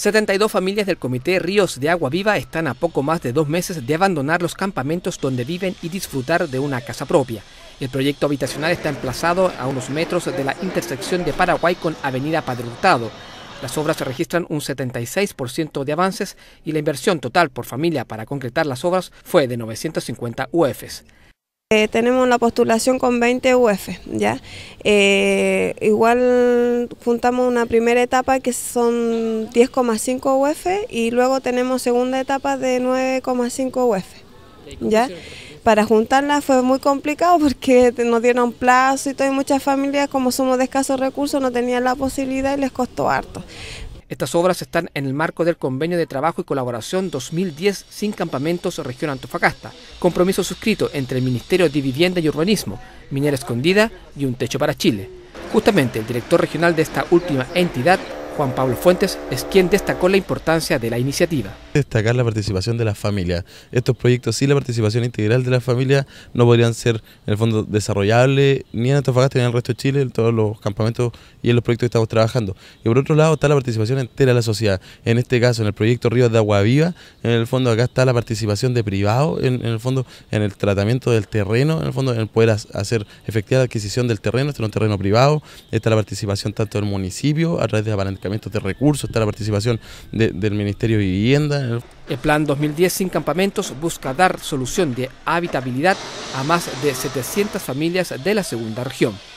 72 familias del Comité Ríos de Agua Viva están a poco más de dos meses de abandonar los campamentos donde viven y disfrutar de una casa propia. El proyecto habitacional está emplazado a unos metros de la intersección de Paraguay con Avenida Padre Hurtado. Las obras registran un 76% de avances y la inversión total por familia para concretar las obras fue de 950 UFs. Eh, tenemos la postulación con 20 UF, ¿ya? Eh, igual juntamos una primera etapa que son 10,5 UF y luego tenemos segunda etapa de 9,5 UF, ¿ya? Para juntarla fue muy complicado porque nos dieron plazo y todas y muchas familias, como somos de escasos recursos, no tenían la posibilidad y les costó harto. Estas obras están en el marco del Convenio de Trabajo y Colaboración 2010 sin campamentos Región Antofagasta, compromiso suscrito entre el Ministerio de Vivienda y Urbanismo, Minera Escondida y Un Techo para Chile. Justamente el director regional de esta última entidad Juan Pablo Fuentes es quien destacó la importancia de la iniciativa. Destacar la participación de las familias. Estos proyectos sin la participación integral de las familias no podrían ser, en el fondo, desarrollables ni en Antofagasta ni en el resto de Chile, en todos los campamentos y en los proyectos que estamos trabajando. Y por otro lado está la participación entera de la sociedad. En este caso, en el proyecto Ríos de Agua Viva, en el fondo acá está la participación de privados, en, el fondo, en el tratamiento del terreno, en el fondo, en poder hacer efectiva la adquisición del terreno, este es un terreno privado, está la participación tanto del municipio a través de la de recursos, está la participación del Ministerio de Vivienda. El Plan 2010 sin campamentos busca dar solución de habitabilidad a más de 700 familias de la segunda región.